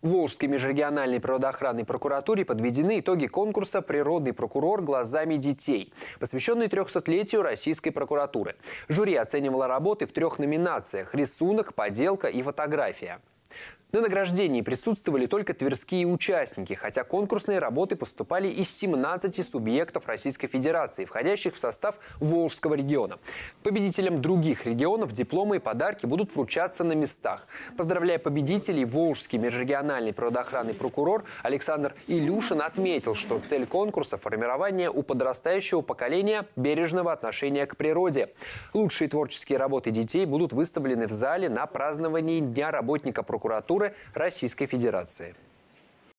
В Волжской межрегиональной природоохранной прокуратуре подведены итоги конкурса «Природный прокурор глазами детей», посвященный 300-летию российской прокуратуры. Жюри оценивало работы в трех номинациях – рисунок, поделка и фотография. На награждении присутствовали только тверские участники, хотя конкурсные работы поступали из 17 субъектов Российской Федерации, входящих в состав Волжского региона. Победителям других регионов дипломы и подарки будут вручаться на местах. Поздравляя победителей, Волжский межрегиональный природоохранный прокурор Александр Илюшин отметил, что цель конкурса – формирование у подрастающего поколения бережного отношения к природе. Лучшие творческие работы детей будут выставлены в зале на праздновании Дня работника прокурора прокуратуры Российской Федерации.